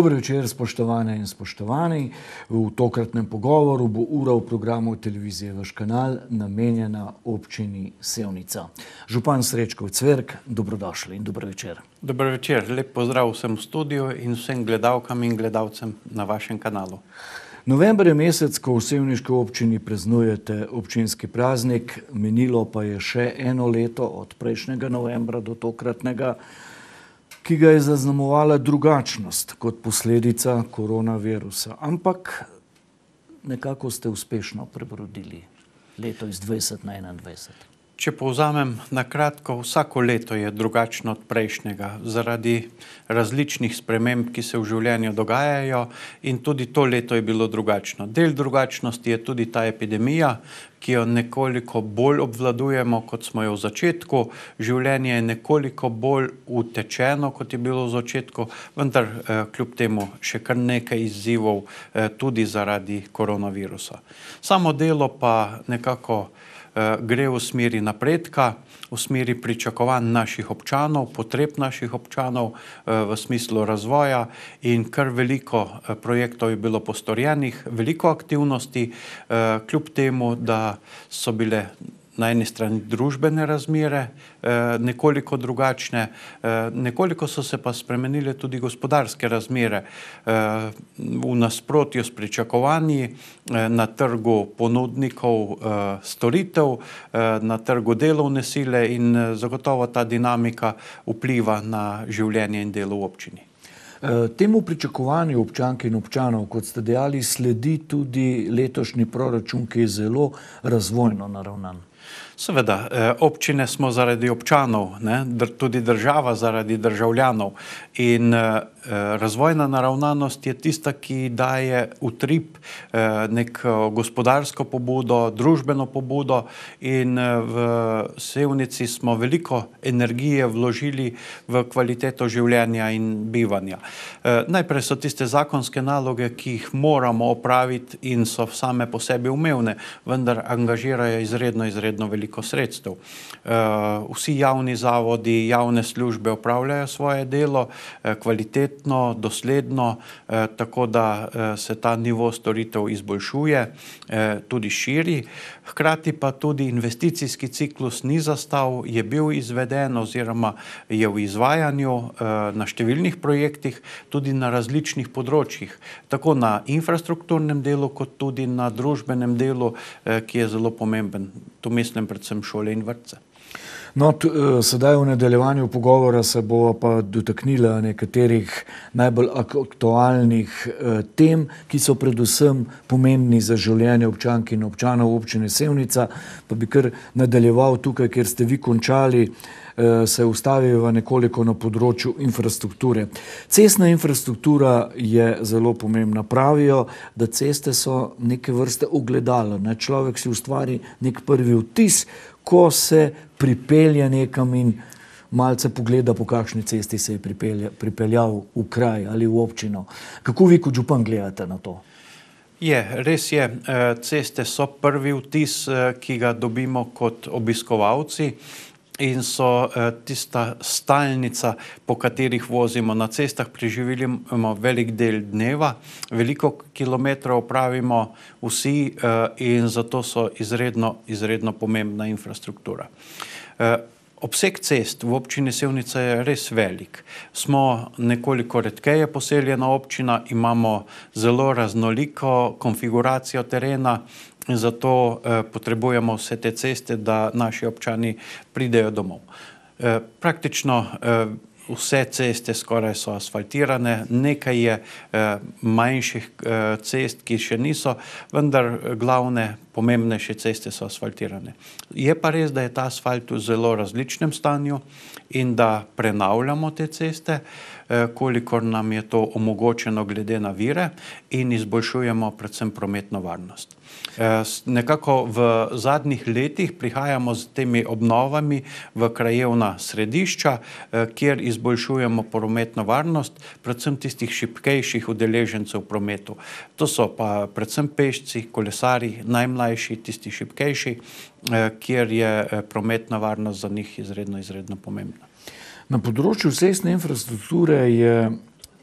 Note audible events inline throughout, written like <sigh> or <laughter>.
Dobro večer, spoštovane in spoštovani. V tokratnem pogovoru bo ura v programu televizije Vaš kanal namenjena občini Sevnica. Župan Srečkov Cverk, dobrodošli in dobro večer. Dobro večer, lep pozdrav vsem v studiju in vsem gledalkam in gledalcem na vašem kanalu. November je mesec, ko v Sevniški občini preznujete občinski praznik, menilo pa je še eno leto od prejšnjega novembra do tokratnega praznika ki ga je zaznamovala drugačnost kot posledica koronavirusa. Ampak nekako ste uspešno prebrodili leto iz 2020 na 2021. Če povzamem na kratko, vsako leto je drugačno od prejšnjega zaradi različnih sprememb, ki se v življenju dogajajo in tudi to leto je bilo drugačno. Del drugačnosti je tudi ta epidemija, ki jo nekoliko bolj obvladujemo, kot smo jo v začetku. Življenje je nekoliko bolj utečeno, kot je bilo v začetku, vendar eh, kljub temu še kar nekaj izzivov eh, tudi zaradi koronavirusa. Samo delo pa nekako vsega, Eh, gre v smeri napredka, v smeri pričakovanj naših občanov, potreb naših občanov eh, v smislu razvoja in kar veliko eh, projektov je bilo postorjenih, veliko aktivnosti, kljub temu, da so bile na eni strani družbene razmere, eh, nekoliko drugačne, eh, nekoliko so se pa spremenile tudi gospodarske razmere. Eh, v nasprotju s pričakovanji na trgu ponudnikov storitev, na trgu delovne sile in zagotovo ta dinamika vpliva na življenje in delo v občini. Temu pričakovanju občank in občanov, kot ste dejali, sledi tudi letošnji proračun, ki je zelo razvojno naravnan. Seveda, eh, občine smo zaradi občanov, ne, tudi država zaradi državljanov. In eh, Eh, razvojna naravnanost je tista, ki daje utrip eh, neko eh, gospodarsko pobudo, družbeno pobudo in v Sevnici smo veliko energije vložili v kvaliteto življenja in bivanja. Najprej so tiste zakonske naloge, ki jih moramo opraviti in so same po sebi umevne, vendar angažirajo izredno, izredno veliko sredstev. Vsi javni zavodi, javne službe upravljajo svoje delo, kvaliteto kvalitetno, dosledno, eh, tako da eh, se ta nivo storitev izboljšuje, eh, tudi širi. Hkrati pa tudi investicijski ciklus ni zastav, je bil izveden oziroma je v izvajanju eh, na številnih projektih, tudi na različnih področjih, tako na infrastrukturnem delu, kot tudi na družbenem delu, eh, ki je zelo pomemben. Tu mislim predvsem šole in vrtce. No, eh, sedaj v nadaljevanju pogovora se bomo pa dotaknili nekaterih najbolj aktualnih eh, tem, ki so predvsem pomembni za življenje občank in občanov občine Sevnica. Pa bi kar nadaljeval tukaj, kjer ste vi končali, eh, se ustavijo nekoliko na področju infrastrukture. Cestna infrastruktura je zelo pomembna. Pravijo, da ceste so neke vrste ogledala. Ne? Človek si ustvari nek prvi vtis, ko se pripelje nekam in malce pogleda, po kakšni cesti se je pripelja, pripeljal v kraj ali v občino. Kako vi kot župan gledate na to? Je, res je, eh, ceste so prvi vtis, eh, ki ga dobimo kot obiskovalci in so eh, tista stalnica, po katerih vozimo na cestah, preživljamo velik del dneva, veliko kilometrov pravimo vsi eh, in zato so izredno, izredno pomembna infrastruktura. Eh, obseg cest v občini Sevnica je res velik. Smo nekoliko redkeje poseljena občina, imamo zelo raznoliko konfiguracijo terena, In zato eh, potrebujemo vse te ceste, da naši občani pridejo domov. Eh, praktično eh, vse ceste skoraj so asfaltirane, nekaj je eh, manjših eh, cest, ki še niso, vendar glavne, pomembnejše ceste so asfaltirane. Je pa res, da je ta asfalt v zelo različnem stanju in da prenavljamo te ceste, eh, kolikor nam je to omogočeno glede na vire in izboljšujemo predvsem prometno varnost. Eh, nekako v zadnjih letih prihajamo z temi obnovami v krajevna središča, eh, kjer izboljšujemo prometno varnost, predvsem tistih šipkejših udeležencev v prometu. To so pa predvsem pešci, kolesari, najmlajši, tisti šipkejši, eh, kjer je prometna varnost za njih izredno, izredno pomembna. Na področju cestne infrastrukture je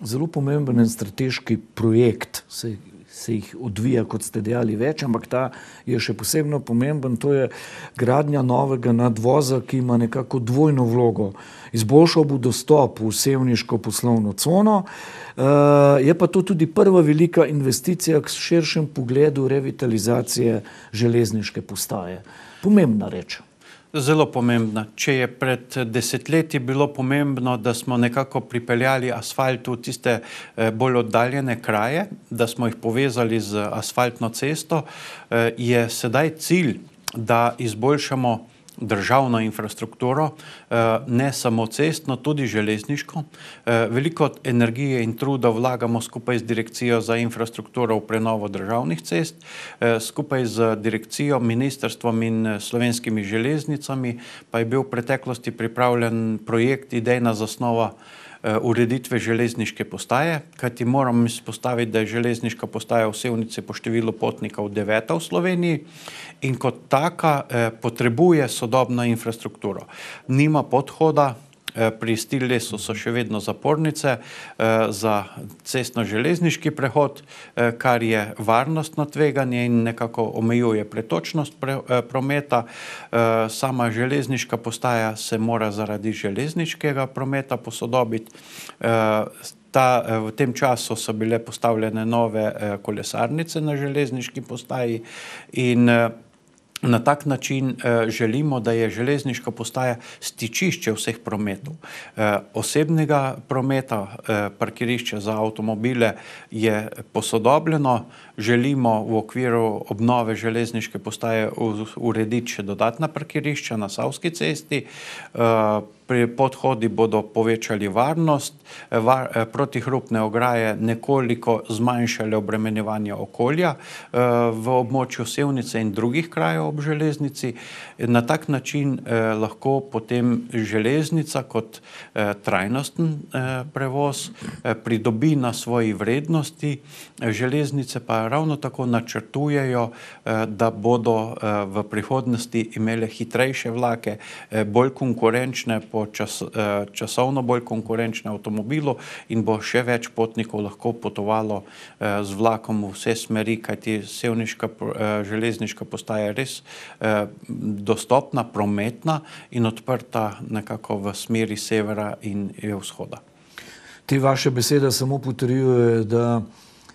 zelo pomemben strateški projekt, se se jih odvija, kot ste dejali, več, ampak ta je še posebno pomemben. To je gradnja novega nadvoza, ki ima nekako dvojno vlogo. Izboljšal bo dostop v vsevniško poslovno cono, eh, je pa to tudi prva velika investicija k širšem pogledu revitalizacije železniške postaje. Pomembna reč zelo pomembna. Če je pred desetletji bilo pomembno, da smo nekako pripeljali asfalt v tiste eh, bolj oddaljene kraje, da smo jih povezali z asfaltno cesto, eh, je sedaj cilj, da izboljšamo državno infrastrukturo, eh, ne samo cestno, tudi železniško. Eh, veliko energije in truda vlagamo skupaj z Direkcijo za infrastrukturo v prenovo državnih cest, eh, skupaj z Direkcijo, Ministrstvom in slovenskimi železnicami pa je bil v preteklosti pripravljen projekt, idejna zasnova Eh, ureditve železniške postaje, kajti moram izpostaviti, da je železniška postaja vsevnice po številu potnikov deveta v Sloveniji in kot taka eh, potrebuje sodobno infrastrukturo. Nima podhoda, Eh, pri Stilesu so še vedno zapornice eh, za cestno-železniški prehod, eh, kar je varnostno tveganje in nekako omejuje pretočnost prometa. Sama železniška postaja se mora zaradi železniškega prometa posodobiti. Ta, v tem času so bile postavljene nove kolesarnice na železniški postaji in Na tak način eh, želimo, da je železniška postaja stičišče vseh prometov. Eh, osebnega prometa, eh, parkirišča za avtomobile je posodobljeno, eh, želimo v okviru obnove železniške postaje urediti še dodatna parkirišča na Savski cesti. Eh, pri podhodi bodo povečali varnost, eh, var, eh, protihrupne ograje nekoliko zmanjšale obremenjevanje okolja v območju Sevnice in drugih krajev ob železnici. Na tak način lahko potem železnica kot trajnosten prevoz pridobi na svoji vrednosti, železnice pa ravno tako načrtujejo, eh, da bodo eh, v prihodnosti imele hitrejše vlake, eh, bolj konkurenčne, čas, časovno bolj konkurenčne avtomobilo in bo še več potnikov lahko potovalo z vlakom v vse smeri, kajti sevniška železniška postaja je res dostopna, prometna in odprta nekako v smeri severa in vzhoda. Te vaše besede samo potrjujejo, da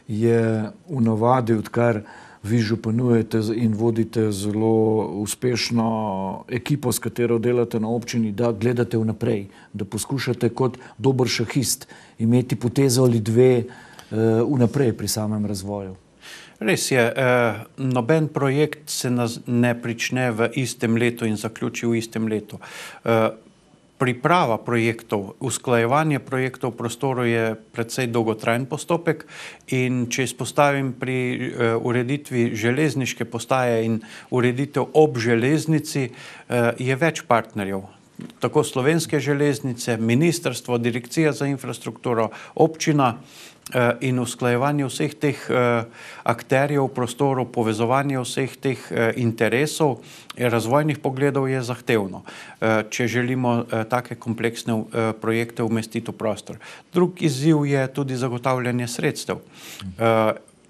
je v navadi, odkar vi županujete in vodite zelo uspešno ekipo, s katero delate na občini, da gledate vnaprej, da poskušate kot dober šahist imeti potezo ali dve eh, vnaprej pri samem razvoju. Res je, eh, noben projekt se ne prične v istem letu in zaključi v istem letu. Eh, priprava projektov, usklajevanje projektov v prostoru je precej dolgotrajen postopek in če izpostavim pri eh, ureditvi železniške postaje in ureditev ob železnici, eh, je več partnerjev. Tako slovenske železnice, ministrstvo, direkcija za infrastrukturo, občina, občina, Eh, in usklajevanje vseh teh eh, akterjev v prostoru, povezovanje vseh teh eh, interesov in razvojnih pogledov je zahtevno, če želimo take kompleksne projekte umestiti v prostor. Drug izziv je tudi zagotavljanje sredstev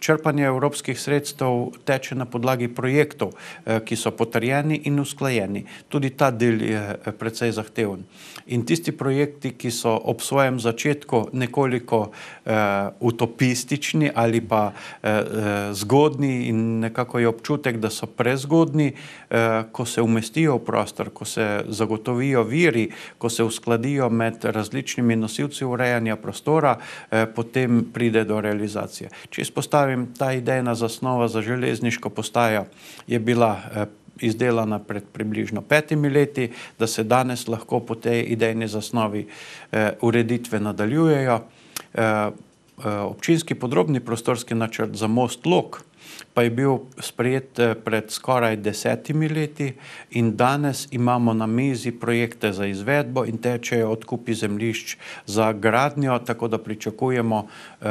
črpanje evropskih sredstev teče na podlagi projektov, eh, ki so potrjeni in usklajeni. Tudi ta del je eh, precej zahteven. In tisti projekti, ki so ob svojem začetku nekoliko uh, utopistični ali pa uh, zgodni in nekako je občutek, da so prezgodni, uh, ko se umestijo v prostor, ko se zagotovijo viri, ko se uskladijo med različnimi nosilci urejanja prostora, uh, potem pride do realizacije. Če izpostavim pravim, ta idejna zasnova za železniško postajo je bila eh, izdelana pred približno petimi leti, da se danes lahko po tej idejni zasnovi eh, ureditve nadaljujejo. Eh, občinski podrobni prostorski načrt za most Lok je pa je bil sprejet eh, pred skoraj desetimi leti in danes imamo na mizi projekte za izvedbo in tečejo odkupi zemlišč za gradnjo, tako da pričakujemo eh,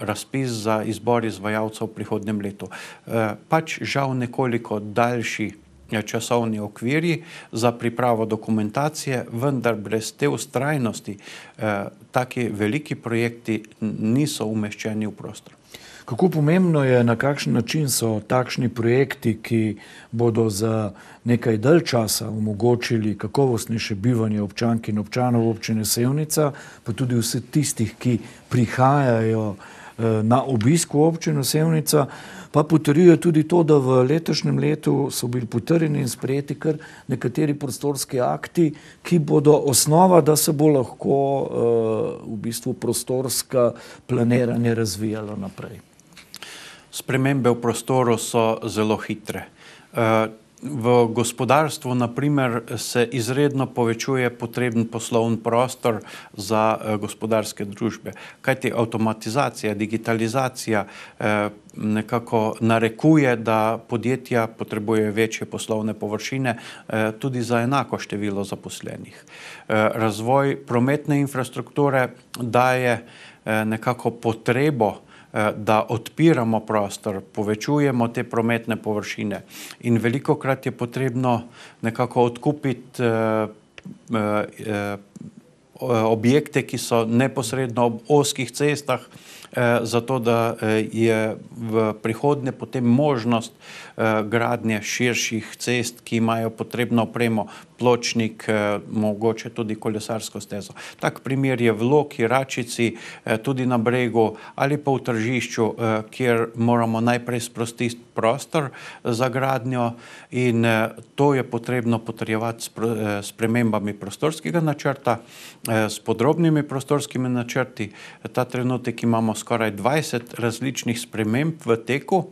razpis za izbor izvajalcev v prihodnem letu. Eh, pač žal nekoliko daljši časovni okviri za pripravo dokumentacije, vendar brez te ustrajnosti taki veliki projekti niso umeščeni v prostor. Kako pomembno je, na kakšen način so takšni projekti, ki bodo za nekaj dalj časa omogočili kakovostnejše bivanje občank in občanov občine Sevnica, pa tudi vse tistih, ki prihajajo eh, na obisku občino Sevnica, pa potrjuje tudi to, da v letošnjem letu so bili potrjeni in sprejeti kar nekateri prostorski akti, ki bodo osnova, da se bo lahko eh, v bistvu prostorska planiranje razvijalo naprej spremembe v prostoru so zelo hitre. Eh, v gospodarstvu, naprimer, se izredno povečuje potreben poslovni prostor za eh, gospodarske družbe. Kaj ti avtomatizacija, digitalizacija eh, nekako narekuje, da podjetja potrebujejo večje poslovne površine tudi za enako število zaposlenih. Razvoj prometne infrastrukture daje nekako potrebo, da je nekako potrebo, Eh, da odpiramo prostor, povečujemo te prometne površine in veliko krat je potrebno nekako odkupiti eh, eh, objekte, ki so neposredno ob oskih cestah, zato da je v prihodnje potem možnost, Eh, gradnje širših cest, ki imajo potrebno opremo, pločnik, eh, mogoče tudi kolesarsko stezo. Tak primer je v Loki, Račici, eh, tudi na bregu ali pa v tržišču, kjer moramo najprej sprostiti prostor za gradnjo in to je potrebno potrjevati s premembami prostorskega načrta, s podrobnimi prostorskimi načrti. Ta trenutek imamo skoraj 20 različnih sprememb v teku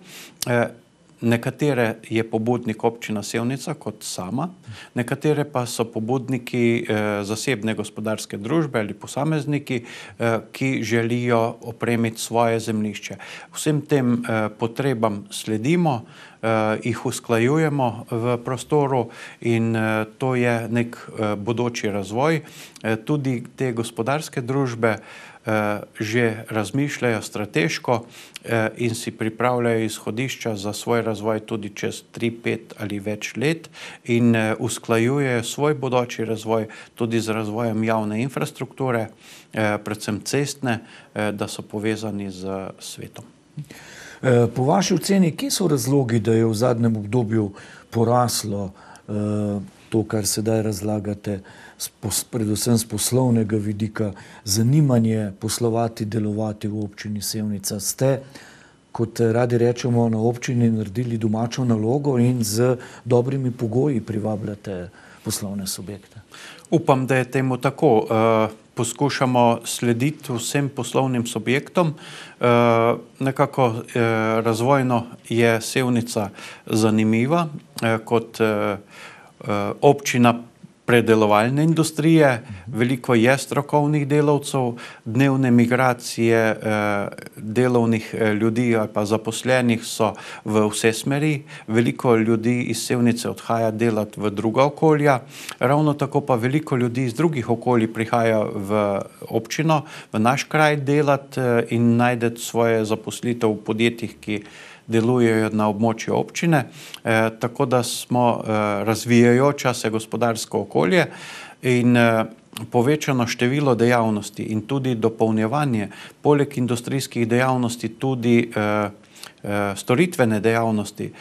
Nekatere je pobudnik občina Sevnica kot sama, nekatere pa so pobudniki eh, zasebne gospodarske družbe ali posamezniki, eh, ki želijo opremiti svoje zemlišče. Vsem tem eh, potrebam sledimo, eh, jih usklajujemo v prostoru in eh, to je nek eh, bodoči razvoj. Eh, tudi te gospodarske družbe eh, Eh, že razmišljajo strateško eh, in si pripravljajo izhodišča za svoj razvoj tudi čez 3, 5 ali več let in eh, usklajujejo svoj bodoči razvoj tudi z razvojem javne infrastrukture, predvsem cestne, da so povezani z svetom. Po vaši oceni, kje so razlogi, da je v zadnjem obdobju poraslo to, kar sedaj razlagate, predvsem z poslovnega vidika, zanimanje poslovati, delovati v občini Sevnica. Ste, kot radi rečemo, na občini naredili domačo nalogo in z dobrimi pogoji privabljate poslovne subjekte. Upam, da je temu tako. Eh, poskušamo slediti vsem poslovnim subjektom. Eh, nekako eh, razvojno je Sevnica zanimiva kot poslovnica, Eh, občina predelovalne industrije, veliko je strokovnih delavcev, dnevne migracije eh, delovnih eh, ljudi ali pa zaposlenih so v vse smeri, veliko ljudi iz Sevnice odhaja delati v druga okolja, ravno tako pa veliko ljudi iz drugih okolji prihaja v občino, v naš kraj delati in najdeti svoje zaposlitev v podjetjih, ki vsega delujejo na območju občine, eh, tako da smo eh, razvijajoča se gospodarsko okolje in eh, povečano število dejavnosti in tudi dopolnjevanje poleg industrijskih dejavnosti tudi storitvene dejavnosti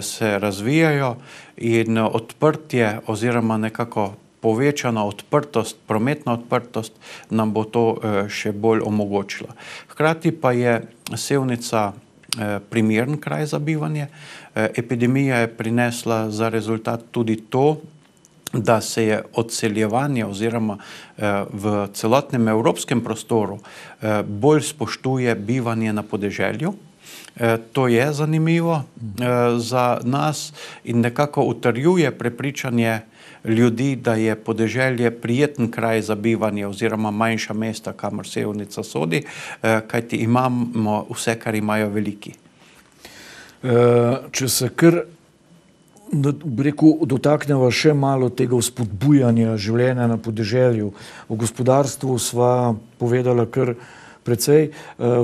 se razvijajo in odprtje oziroma nekako povečana odprtost, prometna odprtost nam bo to še bolj omogočila. Hkrati pa je Sevnica odprtost, Eh, primern kraj za bivanje. Eh, epidemija je prinesla za rezultat tudi to, da se je odseljevanje oziroma eh, v celotnem evropskem prostoru bolj spoštuje bivanje na podeželju. To je zanimivo za nas in nekako utrjuje prepričanje, da ljudi, da je podeželje prijeten kraj za bivanje oziroma manjša mesta, kamor sevnica sodi, eh, kajti imamo vse, kar imajo veliki. Eh, če se kar dotakneva še malo tega vzpodbujanja življenja na podeželju, v gospodarstvu sva povedala kar precej,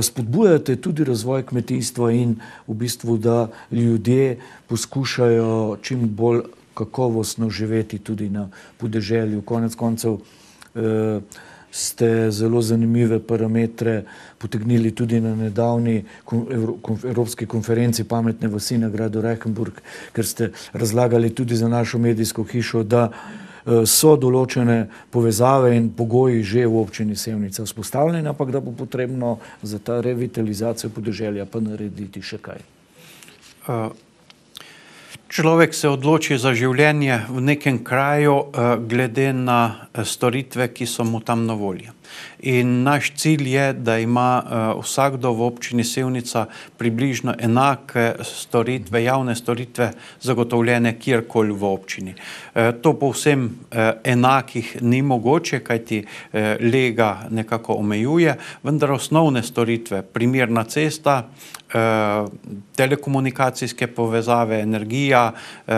spodbujate eh, tudi razvoj kmetijstva in v bistvu, da ljudje poskušajo čim bolj kakovostno živeti tudi na podeželju. Konec koncev eh, ste zelo zanimive parametre potegnili tudi na nedavni Evropski konferenci pametne vasi na gradu Reichenburg, ker ste razlagali tudi za našo medijsko hišo, da eh, so določene povezave in pogoji že v občini Sevnica vzpostavljene, ampak da bo potrebno za ta revitalizacijo podeželja pa narediti še kaj. Hvala. Eh, Človek se odloči za življenje v nekem kraju, eh, glede na eh, storitve, ki so mu tam na voljo. In naš cilj je, da ima uh, vsakdo v občini Sevnica približno enake storitve, javne storitve, zagotovljene kjerkoli v občini. Uh, to povsem uh, enakih ni mogoče, kajti uh, lega nekako omejuje, vendar osnovne storitve, primerna cesta, uh, telekomunikacijske povezave, energija, uh,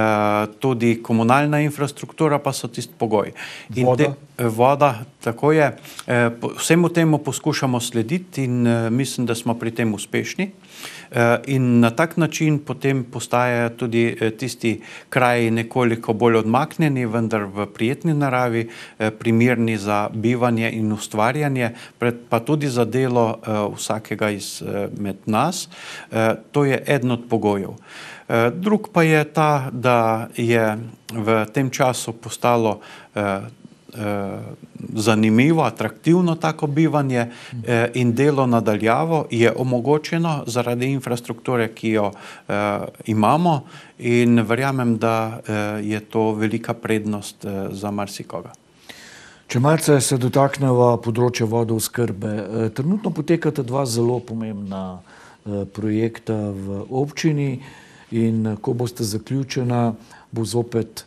tudi komunalna infrastruktura, pa so tisti pogoj. Voda. Voda, tako je. Uh, vsemu temu poskušamo slediti in eh, mislim, da smo pri tem uspešni. Eh, in na tak način potem postajajo tudi eh, tisti kraji nekoliko bolj odmaknjeni, vendar v prijetni naravi, primerni za bivanje in ustvarjanje, pa tudi za delo vsakega izmed nas. To je eden od pogojev. Drug pa je ta, da je v tem času postalo. Eh, zanimivo, atraktivno tako bivanje eh, in delo nadaljavo je omogočeno zaradi infrastrukture, ki jo eh, imamo in verjamem, da je to velika prednost za marsikoga. Če malce se dotaknemo področja vodov skrbe, trenutno potekate dva zelo pomembna projekta v občini in ko boste zaključena, bo zopet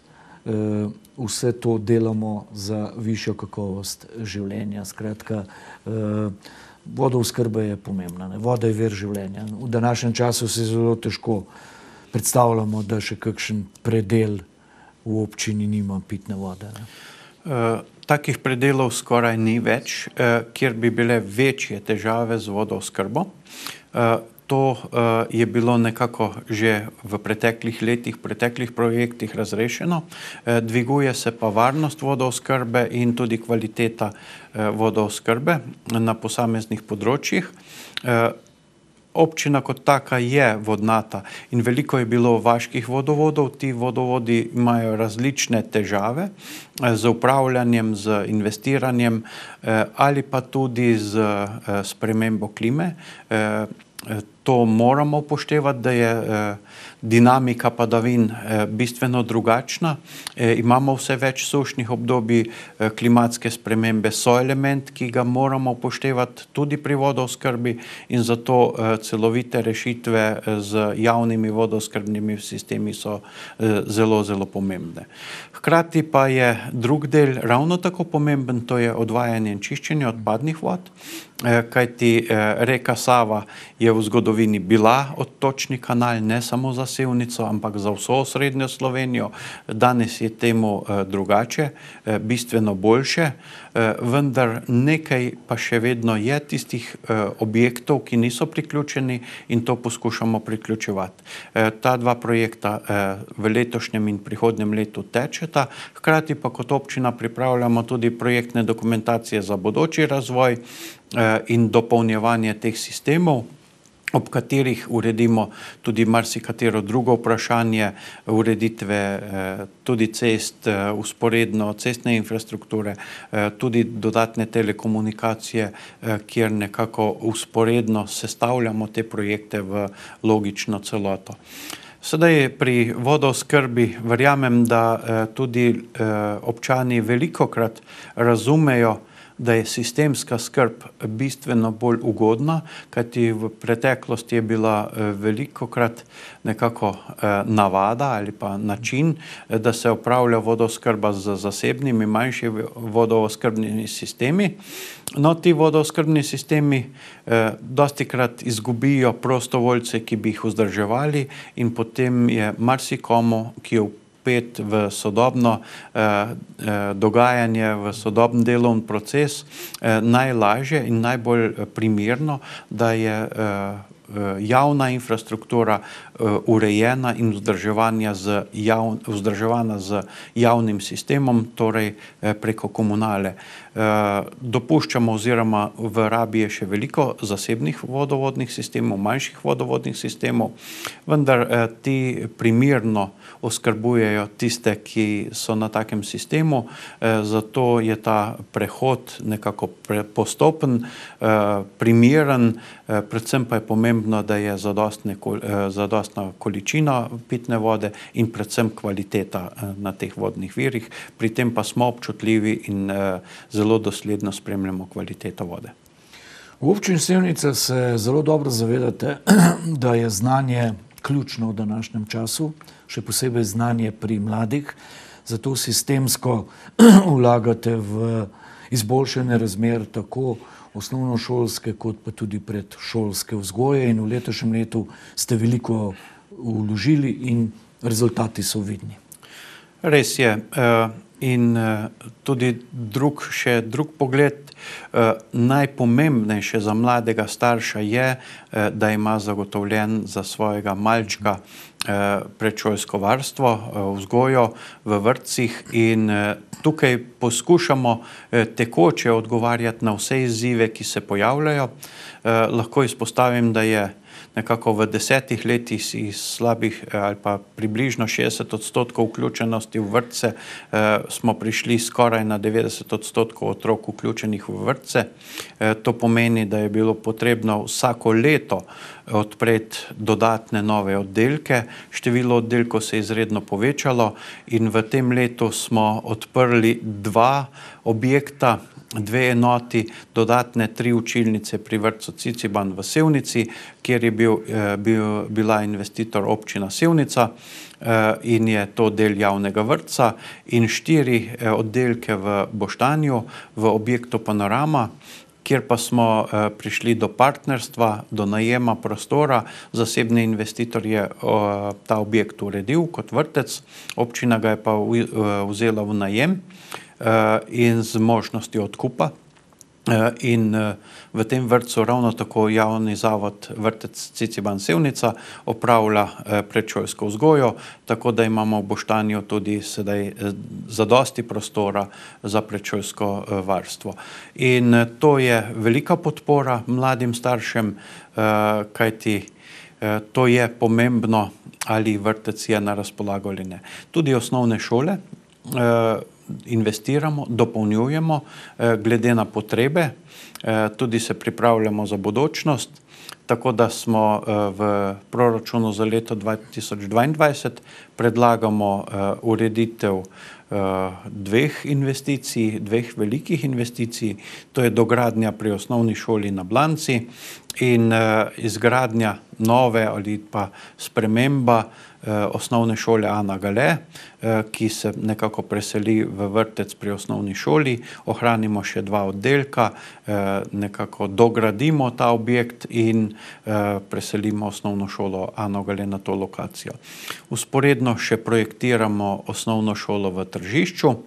vse to delamo za višjo kakovost življenja. Skratka, eh, vodo vskrba je pomembna, voda je ver življenja. V današnjem času se zelo težko predstavljamo, da še kakšen predel v občini nima pitne vode. Eh, takih predelov skoraj ni več, eh, kjer bi bile večje težave z vodo vskrbo to eh, je bilo nekako že v preteklih letih, v preteklih projektih razrešeno. Eh, dviguje se pa varnost vodooskrbe in tudi kvaliteta eh, vodooskrbe na posameznih področjih. Občina kot taka je vodnata in veliko je bilo vaških vodovodov. Ti vodovodi imajo različne težave z upravljanjem, z investiranjem ali pa tudi z spremembo klime to moramo upoštevati, da je eh, dinamika padavin eh, bistveno drugačna. Eh, imamo vse več sušnih obdobij, klimatske spremembe so element, ki ga moramo upoštevati tudi pri vodovskrbi in zato celovite rešitve z javnimi vodovskrbnimi sistemi so zelo, zelo pomembne. Hkrati pa je drug del ravno tako pomemben, to je odvajanje in čiščenje odpadnih vod, kajti reka Sava je v zgodovini zgodovini bila odtočni kanal, ne samo za Sevnico, ampak za vso srednjo Slovenijo. Danes je temu eh, drugače, eh, bistveno boljše, eh, vendar nekaj pa še vedno je tistih objektov, ki niso priključeni in to poskušamo priključevati. Ta dva projekta v letošnjem in prihodnjem letu tečeta, hkrati pa kot občina pripravljamo tudi projektne dokumentacije za bodoči razvoj in dopolnjevanje teh sistemov ob katerih uredimo tudi marsikatero drugo vprašanje ureditve eh, tudi cest, usporedno eh, cestne infrastrukture, eh, tudi dodatne telekomunikacije, kjer nekako usporedno sestavljamo te projekte v logično celoto. Sedaj pri vodoskrbi verjamem, da tudi občani veliko krat razumejo, da je sistemska skrb bistveno bolj ugodna, kajti v preteklosti je bila eh, veliko krat nekako eh, navada ali pa način, eh, da se upravlja vodoskrba z zasebnimi manjšimi vodooskrbnimi sistemi. No, ti vodooskrbni sistemi dosti krat izgubijo prostovoljce, ki bi jih vzdrževali in potem je marsikomu, ki je vprašal, spet v sodobno eh, eh, dogajanje, v sodobni delovni proces, eh, najlažje in najbolj primerno, da je javna infrastruktura urejena in vzdrževana z javnim sistemom, torej preko komunale. Eh, dopuščamo oziroma v rabi je še veliko zasebnih vodovodnih sistemov, manjših vodovodnih sistemov, vendar eh, ti primirno oskrbujejo tiste, ki so na takem sistemu, eh, zato je ta prehod nekako postopen, primiren, predvsem pa je pomembno, da je zadostna količina pitne vode in predvsem kvaliteta na teh vodnih virih, pri tem pa smo občutljivi in zelo zelo dosledno spremljamo kvaliteto vode. V občini Sevnica se zelo dobro zavedate, <clears throat> da je znanje ključno v današnjem času, še posebej znanje pri mladih, zato sistemsko <clears throat> vlagate v izboljšene razmer tako osnovnošolske, kot pa tudi predšolske vzgoje in v letošnjem letu ste veliko vložili in rezultati so vidni. Res je. Eh, In eh, tudi drug, še drug pogled, eh, najpomembnejše za mladega starša je, eh, da ima zagotovljen za svojega malčka prečojsko varstvo, vzgojo v vrtcih in tukaj poskušamo tekoče odgovarjati na vse izzive, ki se pojavljajo. Lahko izpostavim, da je vrtcih, nekako v desetih letih si slabih eh, ali pa približno 60 odstotkov vključenosti v vrtce, eh, smo prišli skoraj na 90 odstotkov otrok vključenih v vrtce. Eh, to pomeni, da je bilo potrebno vsako leto odpreti dodatne nove oddelke. Število oddelkov se je izredno povečalo in v tem letu smo odprli dva objekta, dve enoti, dodatne tri učilnice pri vrtu Ciciban v Sevnici, kjer je bil, eh, bil, bila investitor občina Sevnica eh, in je to del javnega vrtca, in štiri eh, oddelke v Boštanju, v objektu Panorama. Ker pa smo eh, prišli do partnerstva, do najema prostora, zasebni investitor je o, ta objekt uredil kot vrtec, občina ga je pa vzela v najem. Eh, in z možnostjo odkupa. Eh, in eh, v tem vrtu, ravno tako javni zavod vrtec Ciciban Sevnica opravlja predšolsko vzgojo, tako da imamo v Boštanju tudi sedaj zadosti prostora za predšolsko varstvo. In to je velika podpora mladim staršem, kajti to je pomembno, ali vrtec je na razpolago ali ne. Tudi osnovne šole investiramo, dopolnjujemo eh, glede na potrebe, eh, tudi se pripravljamo za bodočnost. Tako da smo eh, v proračunu za leto 2022 predlagamo eh, ureditev eh, dveh investicij, dveh velikih investicij, to je dogradnja pri osnovni šoli na Blanci, in uh, izgradnja nove ali pa sprememba uh, osnovne šole Ana Gale, uh, ki se nekako preseli v vrtec pri osnovni šoli. Ohranimo še dva oddelka, uh, nekako dogradimo ta objekt in uh, preselimo osnovno šolo Ana Gale na to lokacijo. Usporedno še projektiramo osnovno šolo v tržišču uh,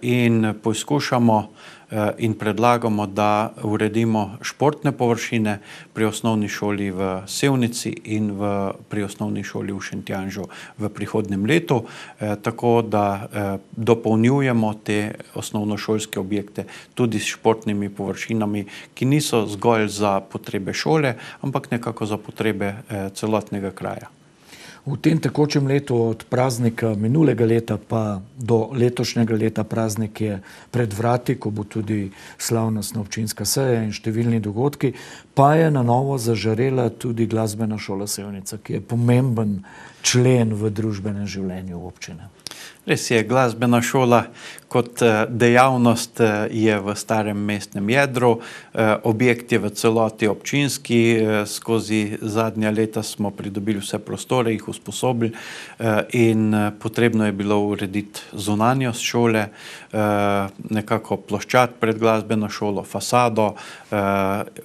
in poskušamo uh, Eh, in predlagamo, da uredimo športne površine pri osnovni šoli v Sevnici in v, pri osnovni šoli v Šentjanžu v prihodnem letu, eh, tako da eh, dopolnjujemo te osnovnošolske objekte tudi s športnimi površinami, ki niso zgolj za potrebe šole, ampak nekako za potrebe celotnega kraja v tem tekočem letu, od praznika minulega leta pa do letošnjega leta, praznik je pred vrati, ko bo tudi slavnostna občinska seja in številni dogodki, pa je na novo zažarela tudi glasbena šola Sevnica, ki je pomemben člen v družbenem življenju občine. Res je, glasbena šola kot eh, dejavnost eh, je v starem mestnem jedru, eh, objekt je v celoti občinski, skozi zadnja leta smo pridobili vse prostore, jih usposobili in potrebno je bilo urediti zunanjost šole, nekako ploščat pred glasbeno šolo, fasado,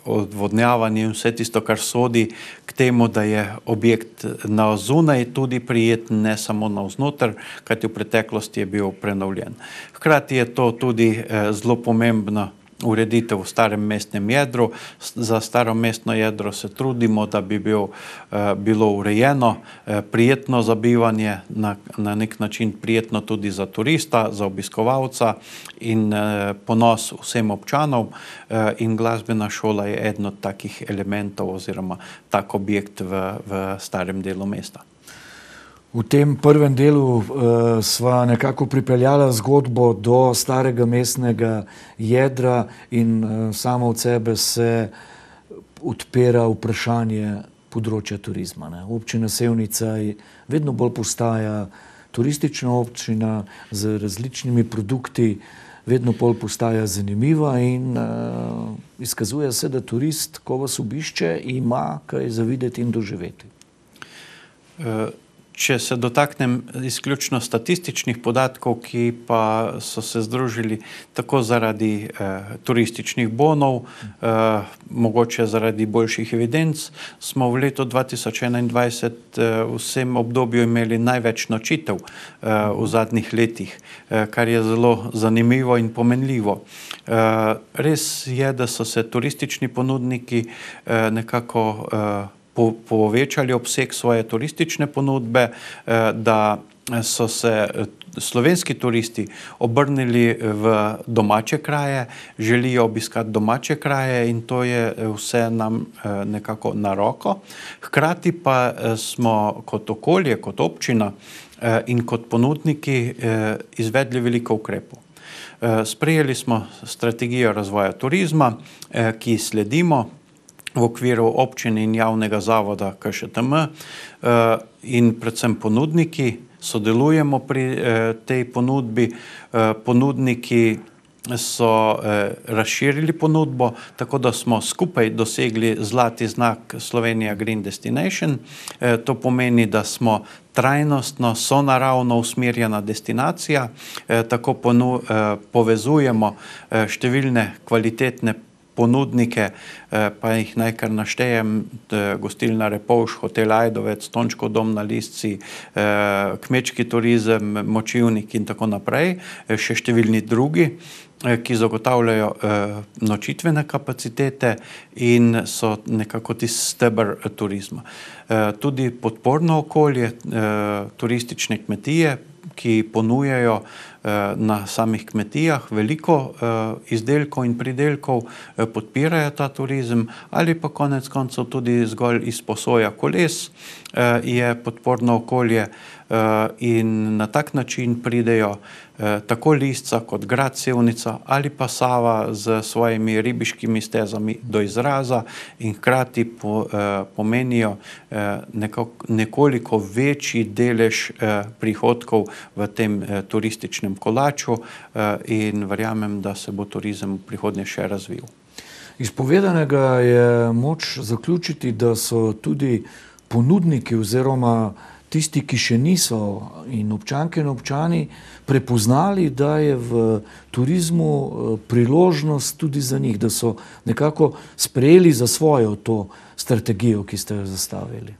odvodnjavanje in vse tisto, kar sodi k temu, da je objekt na zunaj tudi prijeten, ne samo na vznotr, kaj kajti v preteklosti je bil prenovljen. Hkrati je to tudi eh, zelo pomembna ureditev v starem mestnem jedru. Za staro mestno jedro se trudimo, da bi bil, eh, bilo urejeno, eh, prijetno za bivanje, na, na nek način prijetno tudi za turista, za obiskovalca in ponos vsem občanom. In glasbena šola je eden od takih elementov oziroma tak objekt v, v starem delu mesta. V tem prvem delu uh, sva nekako pripeljala zgodbo do starega mestnega jedra in uh, samo od sebe se odpira vprašanje področja turizma. Ne. Občina Sevnica vedno bolj postaja turistična občina z različnimi produkti, vedno bolj postaja zanimiva in uh, izkazuje se, da turist, ko vas obišče, ima kaj zavideti in doživeti. Uh. Če se dotaknem izključno statističnih podatkov, ki pa so se združili tako zaradi eh, turističnih bonov, eh, mogoče zaradi boljših evidenc, smo v letu 2021 eh, vsem obdobju imeli največ nočitev eh, v zadnjih letih, eh, kar je zelo zanimivo in pomenljivo. Eh, res je, da so se turistični ponudniki eh, nekako. Eh, povečali obseg svoje turistične ponudbe, eh, da eh, so se eh, slovenski turisti obrnili v domače kraje, želijo obiskati domače kraje in to je vse nam nekako na roko. Hkrati pa smo kot okolje, kot občina in kot ponudniki izvedli veliko ukrepov. Sprejeli smo strategijo razvoja turizma, ki sledimo v okviru občine in javnega zavoda KŠTM eh, in predvsem ponudniki, sodelujemo pri eh, tej ponudbi, eh, ponudniki so razširili ponudbo, tako da smo skupaj dosegli zlati znak Slovenija Green Destination. To pomeni, da smo trajnostno, sonaravno usmerjena destinacija, tako povezujemo številne kvalitetne ponudbe, ponudnike, eh, pa jih naj kar naštejem, gostilna Repovš, hotel Ajdovec, Tončko dom na Lisci, eh, kmečki turizem, močivnik in tako naprej, eh, še številni drugi, ki zagotavljajo nočitvene kapacitete in so nekako ti stebr turizma. Tudi podporno okolje, turistične kmetije, ki ponujajo eh, na samih kmetijah veliko eh, izdelkov in pridelkov, eh, podpirajo ta turizem ali pa konec koncev tudi zgolj izposoja koles je podporno okolje. Eh, in na tak način pridejo eh, tako listca kot grad Sevnica ali pa Sava z svojimi ribiškimi stezami do izraza in hkrati eh, pomenijo nekoliko večji delež prihodkov v tem turističnem kolaču in verjamem, da se bo turizem v prihodnje še razvil. Izpovedanega je moč zaključiti, da so tudi ponudniki oziroma vsega, tisti, ki še niso in občanke in občani prepoznali, da je v turizmu eh, priložnost tudi za njih, da so nekako sprejeli za svojo to strategijo, ki ste jo zastavili.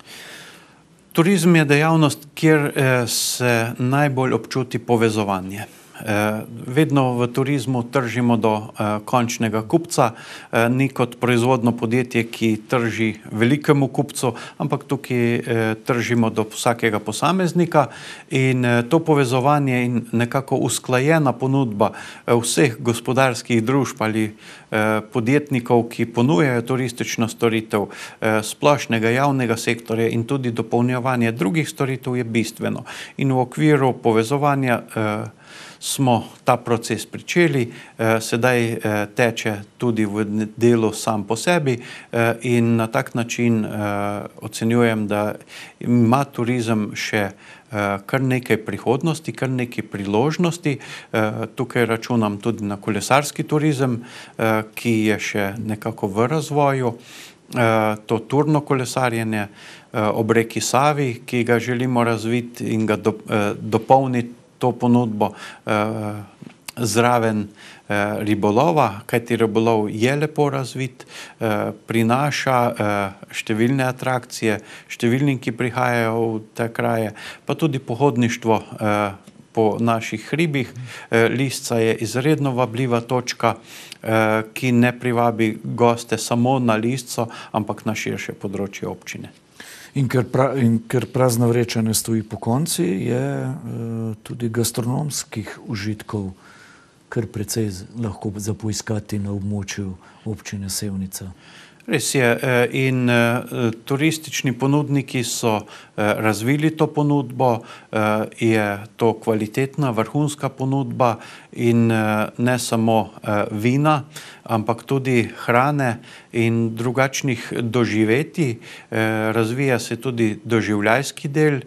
Turizm je dejavnost, kjer eh, se najbolj občuti povezovanje. Eh, vedno v turizmu tržimo do eh, končnega kupca, eh, ni kot proizvodno podjetje, ki trži velikemu kupcu, ampak tukaj tržimo do vsakega posameznika in to povezovanje in nekako usklajena ponudba vseh gospodarskih družb ali podjetnikov, ki ponujajo turistično storitev splošnega javnega sektorja in tudi dopolnjevanje drugih storitev je bistveno. In v okviru povezovanja tržimo, smo ta proces pričeli, eh, sedaj eh, teče tudi v delu sam po sebi eh, in na tak način ocenjujem, da ima turizem še kar nekaj prihodnosti, kar nekaj priložnosti. Tukaj računam tudi na kolesarski turizem, ki je še nekako v razvoju. To turno kolesarjenje ob reki Savi, ki ga želimo razviti in ga dopolniti to ponudbo eh, zraven eh, ribolova, kajti ribolov je lepo razvit, eh, prinaša eh, številne atrakcije, številni, ki prihajajo v te kraje, pa tudi pohodništvo. Eh, Po naših hribih, eh, lisca je izredno vabljiva točka, eh, ki ne privabi goste samo na lisco, ampak na širše področje občine. In ker, pra, in ker prazna vreča ne stoji po konci, je eh, tudi gastronomskih užitkov kar precej lahko zapoiskati na območju občine Sevnica. Res je. E, in e, turistični ponudniki so e, razvili to ponudbo, je to kvalitetna, vrhunska ponudba in ne samo vina, ampak tudi hrane in drugačnih doživeti. Razvija se tudi doživljajski del.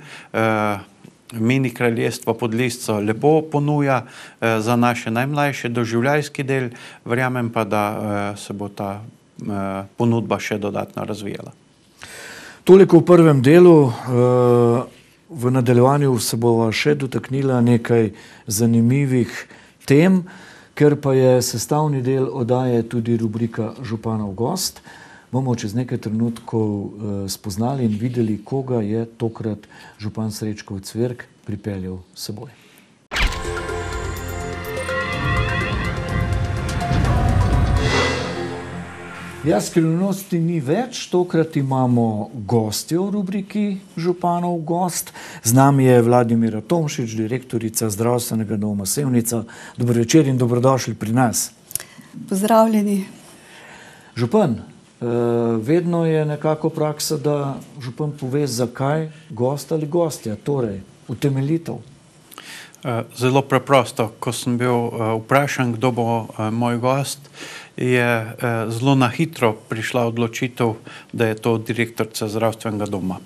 Mini kraljestvo pod listco lepo ponuja za naše najmlajše doživljajski del, verjamem pa, da se bo ta Eh, ponudba še dodatno razvijala. Toliko v prvem delu, eh, v nadaljevanju se bova še dotaknila nekaj zanimivih tem, ker pa je sestavni del odaje tudi rubrika Županov gost. Bomo čez nekaj trenutkov eh, spoznali in videli, koga je tokrat Župan Srečkov Cverk pripeljal seboj. Ja, skrivnosti ni več, tokrat imamo gosti v rubriki Županov gost. Z nami je Vladimir Tomšič, direktorica zdravstvenega doma Sevnica. Dobro večer in dobrodošli pri nas. Pozdravljeni. Župan, eh, vedno je nekako praksa, da župan pove, zakaj gost ali gostja, torej utemeljitev. Eh, zelo preprosto, ko sem bil eh, vprašan, kdo bo moj gost, je, je eh, zelo na hitro prišla odločitev, da je to direktorica zdravstvenega doma.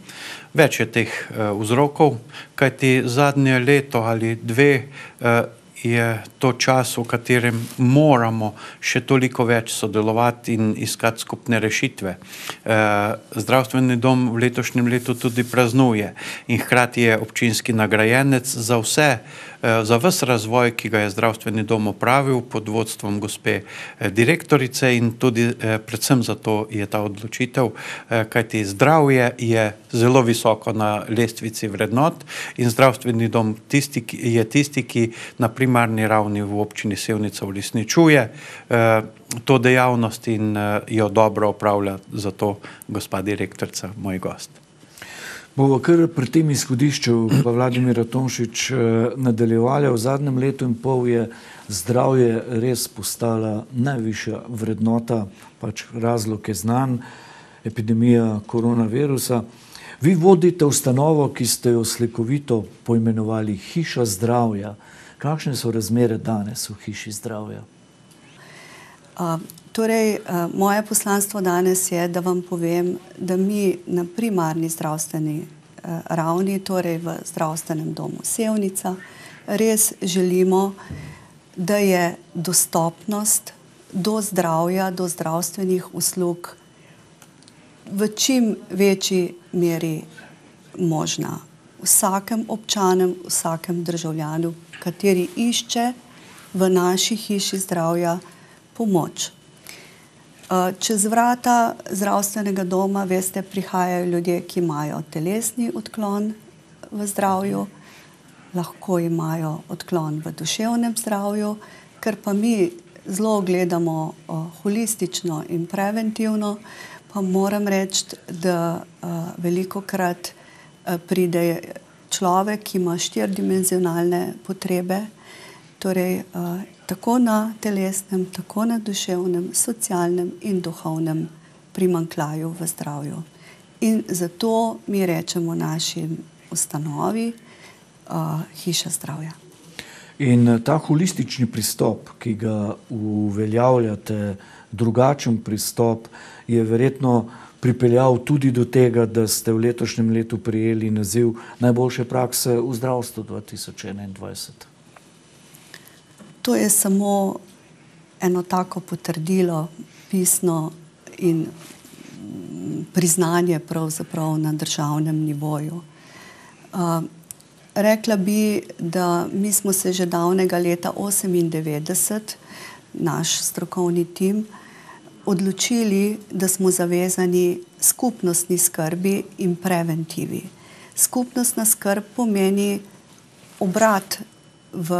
Več je teh eh, vzrokov, kajti zadnje leto ali dve eh, je to čas, v katerem moramo še toliko več sodelovati in iskati skupne rešitve. Zdravstveni dom v letošnjem letu tudi praznuje in hkrati je občinski nagrajenec za vse vse, Eh, za vse razvoj, ki ga je zdravstveni dom opravil pod vodstvom gospe eh, direktorice in tudi eh, predvsem zato je ta odločitev, kajti zdravje je zelo visoko na lestvici vrednot in zdravstveni dom tisti, je tisti, ki na primarni ravni v občini Sevnica vlesničuje to dejavnost in jo dobro opravlja zato gospa direktorica, moj gost. Bova kar pri tem izhodišču, pa Vladimir Tomšič, eh, nadaljevali. V zadnjem letu in pol je zdravje res postala najvišja vrednota, pač razlog je znan, epidemija koronavirusa. Vi vodite ustanovo, ki ste jo slikovito poimenovali Hiša zdravja. Kakšne so razmere danes v Hiši zdravja? Hvala. Torej, eh, moje poslanstvo danes je, da vam povem, da mi na primarni zdravstveni eh, ravni, torej v zdravstvenem domu Sevnica, res želimo, da je dostopnost do zdravja, do zdravstvenih uslug v čim večji meri možna. Vsakem občanem, vsakem državljanu, kateri išče v naši hiši zdravja pomoč. Eh, čez vrata zdravstvenega doma, veste, prihajajo ljudje, ki imajo telesni odklon v zdravju, lahko imajo odklon v duševnem zdravju, ker pa mi zelo gledamo eh, holistično in preventivno, pa moram reči, da eh, veliko krat pride človek, ki ima štirdimenzionalne potrebe, torej tako na telesnem, tako na duševnem, socialnem in duhovnem primankljaju v zdravju. In zato mi rečemo naši ustanovi uh, Hiša zdravja. In eh, ta holistični pristop, ki ga uveljavljate, drugačen pristop, je verjetno pripeljal tudi do tega, da ste v letošnjem letu prijeli naziv najboljše prakse v zdravstvu 2021 to je samo eno tako potrdilo, pisno in mm, priznanje pravzaprav na državnem nivoju. Uh, rekla bi, da mi smo se že davnega leta 1998, naš strokovni tim, odločili, da smo zavezani skupnostni skrbi in preventivi. Skupnostna skrb pomeni obrat v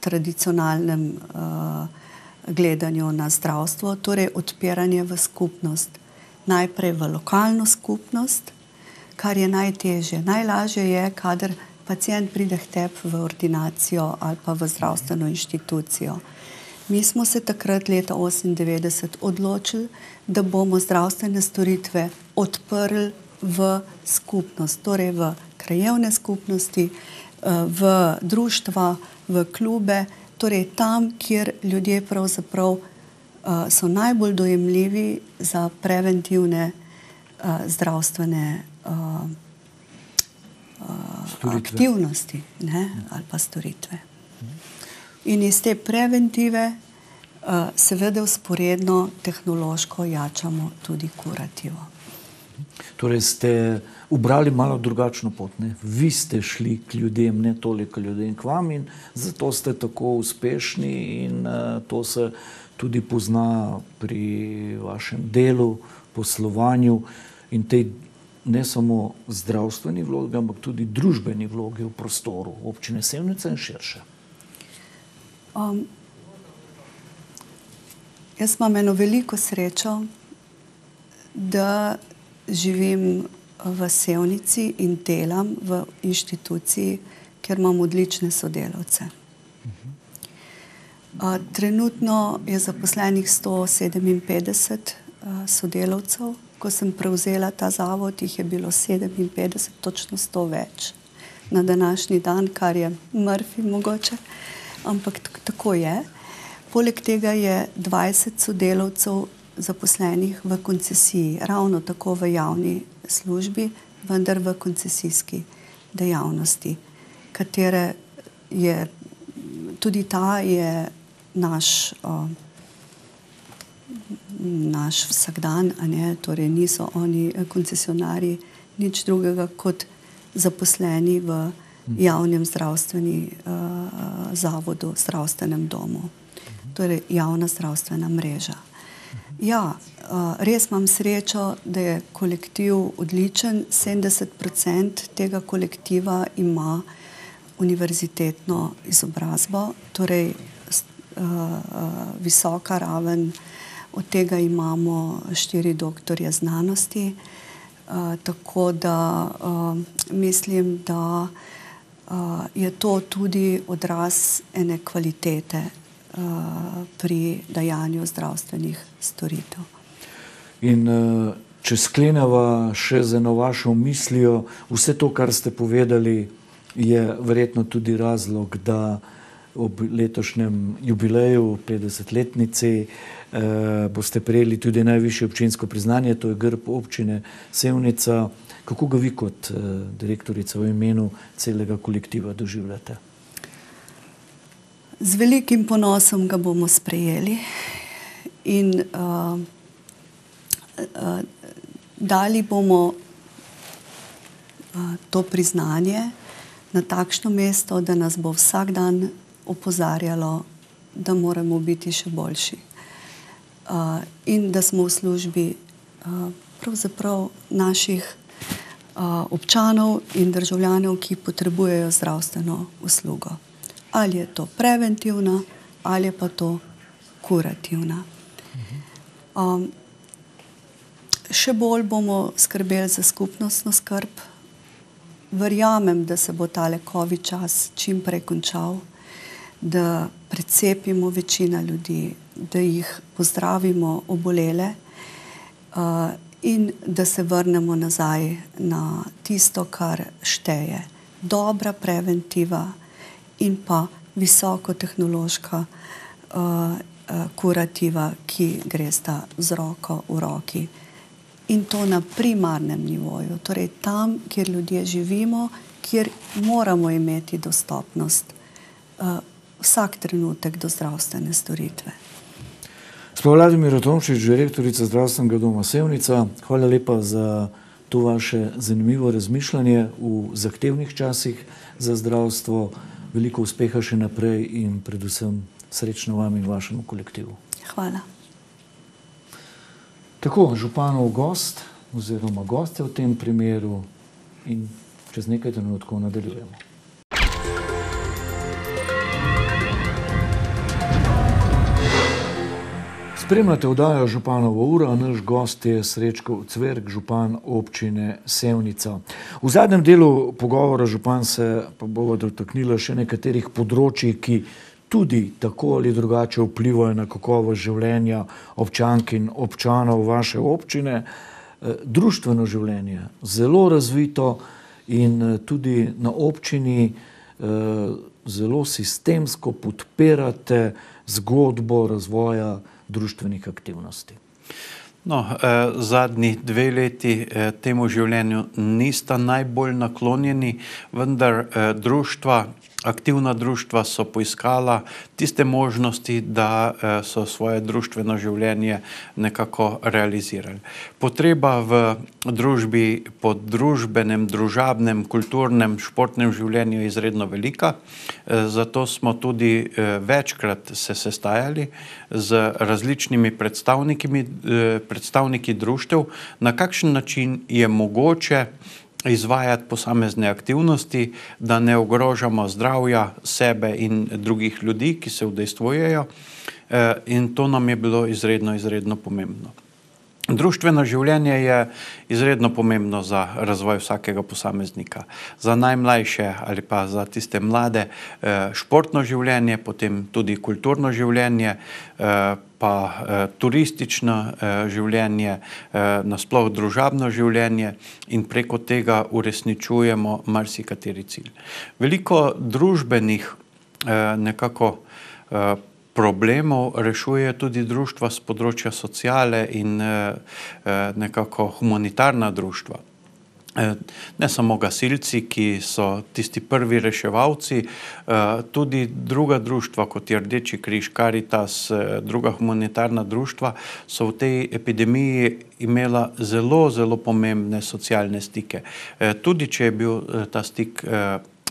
tradicionalnem uh, gledanju na zdravstvo, torej odpiranje v skupnost. Najprej v lokalno skupnost, kar je najtežje. Najlažje je, kadar pacijent pride htep v ordinacijo ali pa v zdravstveno inštitucijo. Mi smo se takrat, leta 1998, odločili, da bomo zdravstvene storitve odprli v skupnost, torej v krajevne skupnosti, eh, v društva, v klube, torej tam, kjer ljudje pravzaprav uh, so najbolj dojemljivi za preventivne uh, zdravstvene uh, aktivnosti ali pa storitve. In iz te preventive seveda usporedno tehnološko jačamo tudi kurativo. Torej ste vsega ubrali malo drugačno pot. Ne. Vi ste šli k ljudem, ne toliko ljudem k vam in zato ste tako uspešni in uh, to se tudi pozna pri vašem delu, poslovanju in tej ne samo zdravstveni vlogi, ampak tudi družbeni vlogi v prostoru občine Sevnice in širše. Um, jaz imam eno veliko srečo, da živim v Sevnici in delam v inštituciji, kjer imam odlične sodelavce. Mhm. Trenutno je zaposlenih 157 sodelavcev. Ko sem prevzela ta zavod, jih je bilo 57, točno 100 več na današnji dan, kar je mrfi mogoče, ampak tako je. Poleg tega je 20 sodelavcev zaposlenih v koncesiji, ravno tako v javni koncesiji službi, vendar v koncesijski dejavnosti, katere je tudi ta je naš, o, naš vsakdan, a ne, torej niso oni eh, koncesionari nič drugega kot zaposleni v mhm. javnem zdravstveni o, eh, zavodu, zdravstvenem domu. Torej javna zdravstvena mreža. Ja, eh, res imam srečo, da je kolektiv odličen. 70% tega kolektiva ima univerzitetno izobrazbo, torej eh, eh, visoka raven, od tega imamo štiri doktorje znanosti, tako da mislim, da je to tudi odraz ene kvalitete Eh, pri dajanju zdravstvenih storitev. In eh, če skleneva še z eno vašo mislijo, vse to, kar ste povedali, je verjetno tudi razlog, da ob letošnjem jubileju, 50-letnici, eh, boste prejeli tudi najvišje občinsko priznanje, to je grb občine Sevnica. Kako ga vi kot direktorica v imenu celega kolektiva doživljate? Hvala. Z velikim ponosom ga bomo sprejeli in eh, eh, dali bomo eh, to priznanje na takšno mesto, da nas bo vsak dan opozarjalo, da moramo biti še boljši in da smo v službi pravzaprav naših občanov in državljanov, ki potrebujejo zdravstveno uslugo ali je to preventivna ali pa to kurativna. Um, še bolj bomo skrbeli za skupnostno skrb. Verjamem, da se bo ta lekovi čas čim prej končal, da precepimo večina ljudi, da jih pozdravimo obolele uh, in da se vrnemo nazaj na tisto, kar šteje. Dobra preventiva, in pa visokotehnološka uh, uh, kurativa, ki gre sta z roko v roki. In to na primarnem nivoju, torej tam, kjer ljudje živimo, kjer moramo imeti dostopnost uh, vsak trenutek do zdravstvene storitve. Sploh Vladimir Otomšič, direktorica zdravstvenega doma Sevnica, hvala lepa za to vaše zanimivo razmišljanje v zahtevnih časih za zdravstvo veliko uspeha še naprej in predvsem srečno vam in vašemu kolektivu. Hvala. Tako, županov gost oziroma goste v tem primeru in čez nekaj trenutkov nadaljujemo. Hvala. Spremljate vdajo županovo uro, naš gost je Srečko Cverk, župan občine Sevnica. V zadnjem delu pogovora župan se pa bova dotaknila še nekaterih področji, ki tudi tako ali drugače vplivajo na kakovo življenja občank in občanov vaše občine. Eh, društveno življenje, zelo razvito in eh, tudi na občini eh, zelo sistemsko podpirate zgodbo razvoja občine družbenih aktivnosti. No, eh, zadnji dve leti eh, temu življenju nista najbolj naklonjeni, vendar eh, društva, aktivna društva so poiskala tiste možnosti, da eh, so svoje družbeno življenje nekako realizirali. Potreba v družbi po družbenem, družabnem, kulturnem, športnem življenju je izredno velika, eh, zato smo tudi eh, večkrat se sestajali z različnimi predstavniki društev, na kakšen način je mogoče izvajati posamezne aktivnosti, da ne ogrožamo zdravja sebe in drugih ljudi, ki se vdejstvujejo. Eh, in to nam je bilo izredno, izredno pomembno. Društveno življenje je izredno pomembno za razvoj vsakega posameznika. Za najmlajše ali pa za tiste mlade eh, športno življenje, potem tudi kulturno življenje, eh, pa eh, turistično življenje, nasploh družabno življenje in preko tega uresničujemo marsikateri cilj. Veliko družbenih nekako povedanje, problemov rešuje tudi društva z področja sociale in eh, eh, nekako humanitarna društva. Eh, ne samo gasilci, ki so tisti prvi reševalci, tudi druga društva, kot je Rdeči križ, Karitas, druga humanitarna društva, so v tej epidemiji imela zelo, zelo pomembne socialne stike. Tudi če je bil ta stik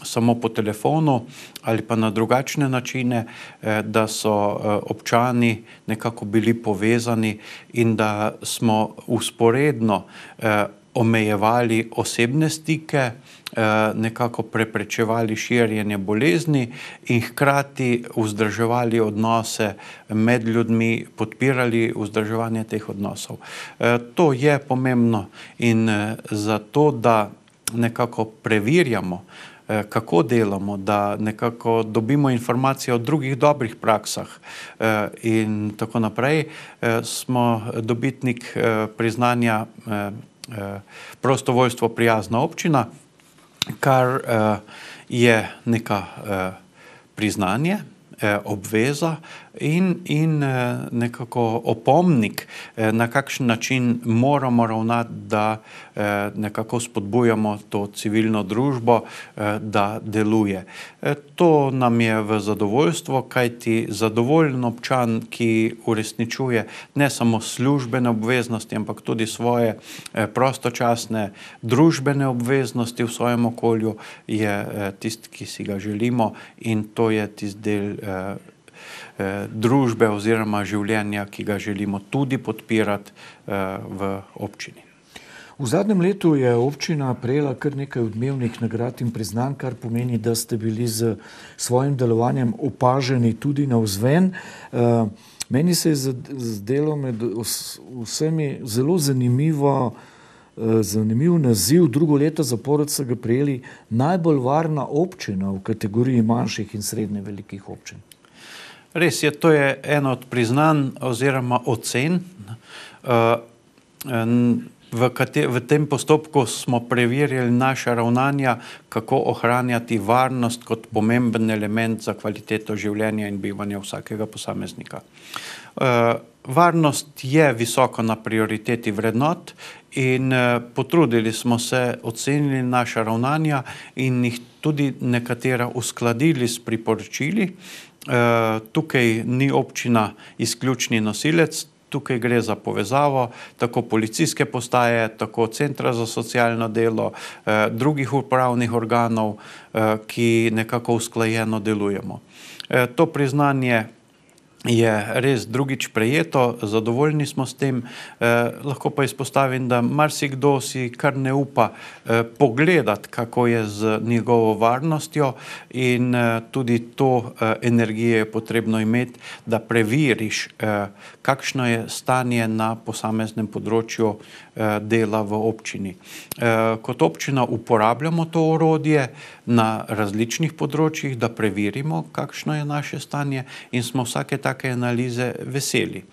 samo po telefonu ali pa na drugačne načine, eh, da so eh, občani nekako bili povezani in da smo usporedno eh, omejevali osebne stike, nekako preprečevali širjenje bolezni in hkrati vzdrževali odnose med ljudmi, podpirali vzdrževanje teh odnosov. To je pomembno in zato, da nekako preverjamo, Eh, kako delamo, da nekako dobimo informacije o drugih dobrih praksah eh, in tako naprej, eh, smo dobitnik priznanja prostovoljstvo prijazna občina, kar je neka priznanje, obveza, in, in eh, nekako opomnik, eh, na kakšen način moramo ravnati, da eh, nekako spodbujamo to civilno družbo, da deluje. To nam je v zadovoljstvo, kajti zadovoljen občan, ki uresničuje ne samo službene obveznosti, ampak tudi svoje prostočasne družbene obveznosti v svojem okolju, je tisti, ki si ga želimo in to je tisti del. Eh, družbe oziroma življenja, ki ga želimo tudi podpirati eh, v občini. V zadnjem letu je občina prejela kar nekaj odmevnih nagrad in priznanj, kar pomeni, da ste bili z svojim delovanjem opaženi tudi na vzven. Eh, meni se je zdelo med vsemi zelo zanimivo, zanimiv naziv. Drugo leto zapored so ga prejeli najbolj varna občina v kategoriji manjših in srednje velikih občin. Res je, to je eno od priznanj oziroma ocen. Eh, v, kate, v tem postopku smo preverjali naše ravnanja, kako ohranjati varnost kot pomemben element za kvaliteto življenja in bivanja vsakega posameznika. Eh, varnost je visoko na prioriteti vrednot in eh, potrudili smo se ocenili naša ravnanja in jih tudi nekatera uskladili s priporočili. Eh, tukaj ni občina izključni nosilec, tukaj gre za povezavo tako policijske postaje, tako centra za socialno delo, eh, drugih upravnih organov, eh, ki nekako usklajeno delujemo. To priznanje je res drugič prejeto, zadovoljni smo s tem. Eh, lahko pa izpostavim, da marsikdo si kar ne upa eh, pogledati, kako je z njegovo varnostjo in eh, tudi to eh, energije je potrebno imeti, da preveriš, eh, kakšno je stanje na posameznem področju eh, dela v občini. Eh, kot občina uporabljamo to orodje na različnih področjih, da preverimo, kakšno je naše stanje in smo vsake tak take analize veseli.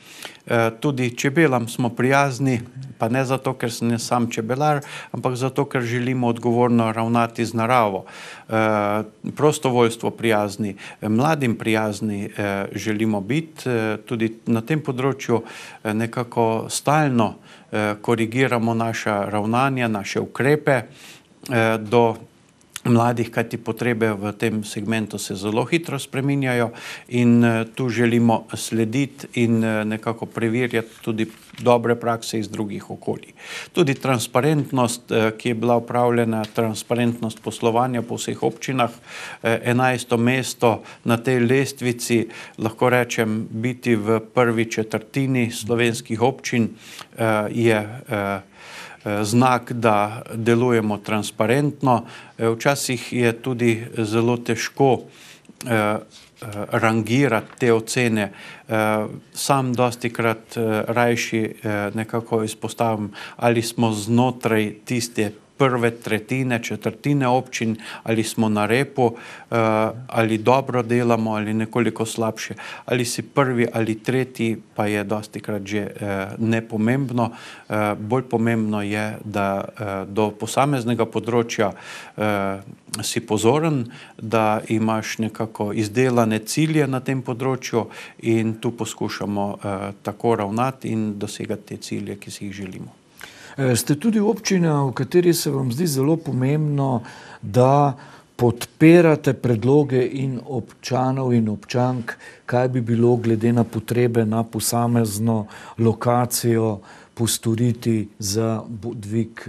Eh, tudi čebelam smo prijazni, pa ne zato, ker sem sam čebelar, ampak zato, ker želimo odgovorno ravnati z naravo. Eh, prostovoljstvo prijazni, mladim prijazni eh, želimo biti, tudi na tem področju nekako stalno korigiramo naša ravnanja, naše ukrepe do tega, mladih, kajti potrebe v tem segmentu se zelo hitro spreminjajo in eh, tu želimo slediti in eh, nekako preverjati tudi dobre prakse iz drugih okolij. Tudi transparentnost, eh, ki je bila upravljena, transparentnost poslovanja po vseh občinah, enajsto mesto na tej lestvici, lahko rečem, biti v prvi četrtini slovenskih občin je nekaj, znak, da delujemo transparentno. Eh, včasih je tudi zelo težko eh, eh, rangirati te ocene. Sam dosti krat rajši nekako izpostavim, ali smo znotraj tiste prve tretjine, četrtine občin, ali smo na repu, eh, ali dobro delamo, ali nekoliko slabše, ali si prvi ali tretji, pa je dosti krat že eh, nepomembno. Eh, bolj pomembno je, da do posameznega področja si pozoren, da imaš nekako izdelane cilje na tem področju in tu poskušamo tako ravnati in dosegati te cilje, ki si jih želimo. Eh, ste tudi občina, v kateri se vam zdi zelo pomembno, da podpirate predloge in občanov in občank, kaj bi bilo glede na potrebe na posamezno lokacijo postoriti za dvig eh,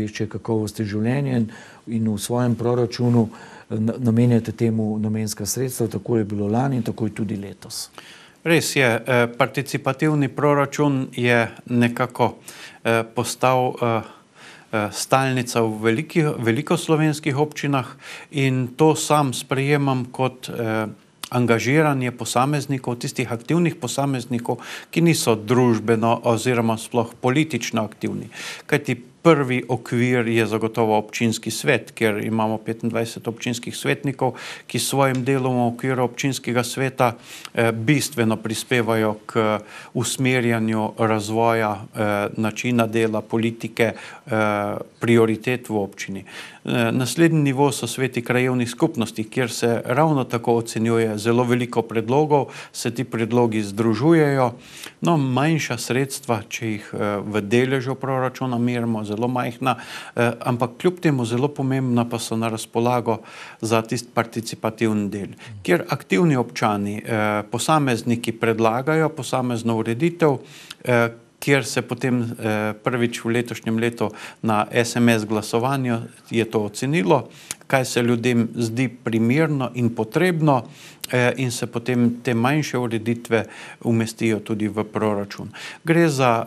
večje kakovosti življenja in v svojem proračunu eh, namenjate temu namenska sredstva, tako je bilo lani in tako je tudi letos. Res je, participativni proračun je nekako Eh, postal eh, eh, stalnica v veliki, veliko slovenskih občinah in to sam sprejemam kot angažiranje posameznikov, tistih aktivnih posameznikov, ki niso družbeno oziroma sploh politično aktivni. Kajti prvi okvir je zagotovo občinski svet, ker imamo 25 občinskih svetnikov, ki s svojim delom v okviru občinskega sveta eh, bistveno prispevajo k eh, usmerjanju razvoja eh, načina dela politike prioritet v občini. Naslednji nivo so sveti krajevnih skupnosti, kjer se ravno tako ocenjuje zelo veliko predlogov, se ti predlogi združujejo, no manjša sredstva, če jih v deležu proračuna merimo, zelo majhna, eh, ampak kljub temu zelo pomembna pa so na razpolago za tisti participativni del, kjer aktivni občani, eh, posamezniki predlagajo posamezno ureditev, eh, kjer se potem prvič v letošnjem letu na SMS glasovanju je to ocenilo, kaj se ljudem zdi primirno in potrebno in se potem te manjše ureditve umestijo tudi v proračun. Gre za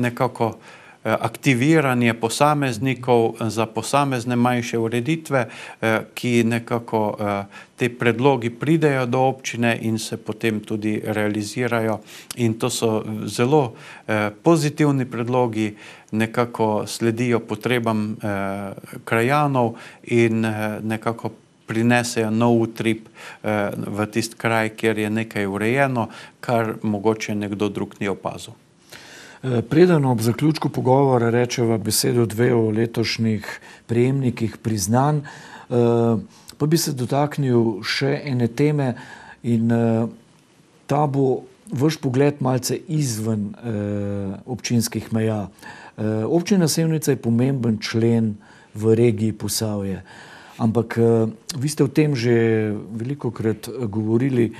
nekako vsega, Eh, aktiviranje posameznikov za posamezne manjše ureditve, eh, ki nekako eh, te predlogi pridejo do občine in se potem tudi realizirajo. In to so zelo pozitivni predlogi, nekako sledijo potrebam krajanov in nekako prinesejo nov utrip v tist kraj, kjer je nekaj urejeno, kar mogoče nekdo drug ni opazil. Eh, preden ob zaključku pogovora rečeva besedo dve o letošnjih prejemnikih priznanj, eh, pa bi se dotaknil še ene teme in eh, ta bo vaš pogled malce izven občinskih meja. Občina Sevnica je pomemben člen v regiji Posavje, ampak vi ste o tem že veliko krat govorili,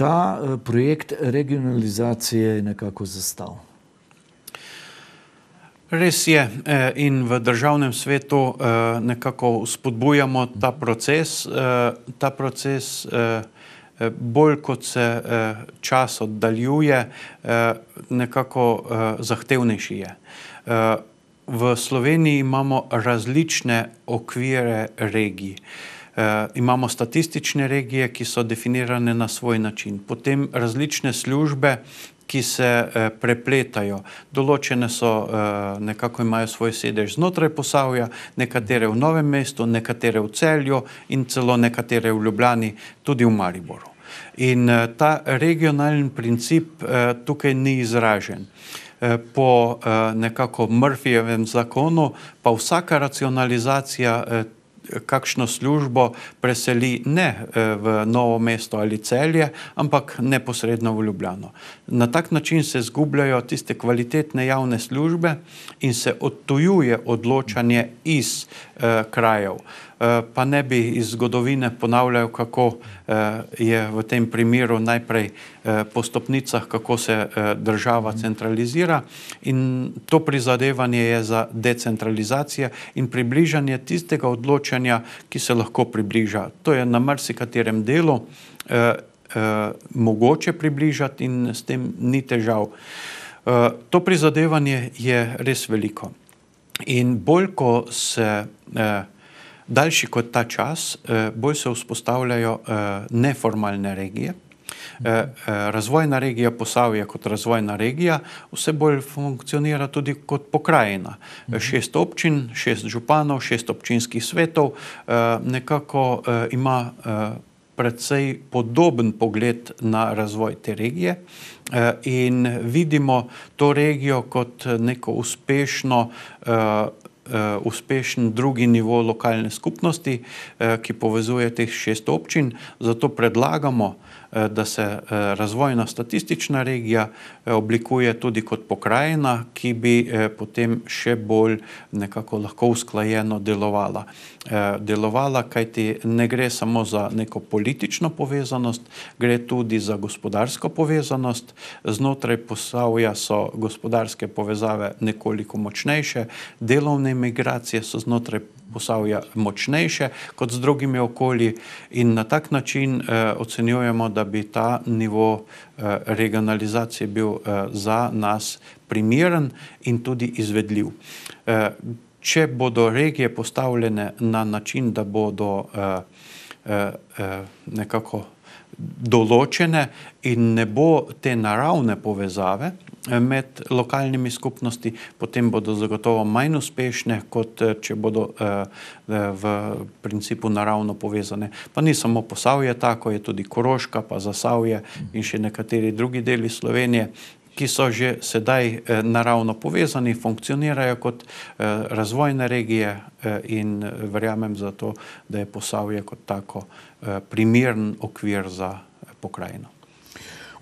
ta projekt regionalizacije je nekako zastavl. Res je eh, in v državnem svetu eh, nekako spodbujamo ta proces. Eh, ta proces bolj kot se čas oddaljuje, nekako zahtevnejši je. V Sloveniji imamo različne okvire regij. Imamo statistične regije, ki so definirane na svoj način. Potem različne službe, ki se eh, prepletajo. Določene so, eh, nekako imajo svoj sedež znotraj posavja, nekatere v Novem mestu, nekatere v Celju in celo nekatere v Ljubljani, tudi v Mariboru. In eh, ta regionalni princip tukaj ni izražen. Po nekako Murphyjevem zakonu pa vsaka racionalizacija kakšno službo preseli ne eh, v novo mesto ali celje, ampak neposredno v Ljubljano. Na tak način se zgubljajo tiste kvalitetne javne službe in se odtujuje odločanje iz eh, krajev. Eh, pa ne bi iz zgodovine ponavljal, kako eh, je v tem primeru najprej eh, po stopnicah, kako se država mhm. centralizira in to prizadevanje je za decentralizacijo in približanje tistega odločanja, ki se lahko približa. To je na marsikaterem delu mogoče približati in s tem ni težav. To prizadevanje je res veliko. In bolj, ko se prizadevanje daljši kot ta čas, eh, bolj se vzpostavljajo eh, neformalne regije. Eh, razvojna regija Posavija kot razvojna regija vse bolj funkcionira tudi kot pokrajina. Mhm. Šest občin, šest županov, šest občinskih svetov nekako ima predvsej podoben pogled na razvoj te regije in vidimo to regijo kot neko uspešno vzpostavljanje uh, uspešen drugi nivo lokalne skupnosti, uh, ki povezuje teh šest občin. Zato predlagamo, uh, da se uh, razvojna statistična regija uh, oblikuje tudi kot pokrajina, ki bi eh, potem še bolj nekako lahko usklajeno delovala. Eh, delovala, kajti ne gre samo za neko politično povezanost, gre tudi za gospodarsko povezanost. Znotraj posavja so gospodarske povezave nekoliko močnejše, delovne migracije so znotraj posavja močnejše kot z drugimi okolji in na tak način eh, ocenjujemo, da bi ta nivo Eh, regionalizacij je bil eh, za nas primeren in tudi izvedljiv. Eh, če bodo regije postavljene na način, da bodo nekako določene in ne bo te naravne povezave, med lokalnimi skupnosti, potem bodo zagotovo manj uspešne, kot eh, če bodo eh, v principu naravno povezane. Pa ni samo posavje tako, je tudi Koroška, pa Zasavje in še nekateri drugi deli Slovenije, ki so že sedaj eh, naravno povezani, funkcionirajo kot razvojne regije in verjamem za to, da je posavje kot tako primern okvir za pokrajino.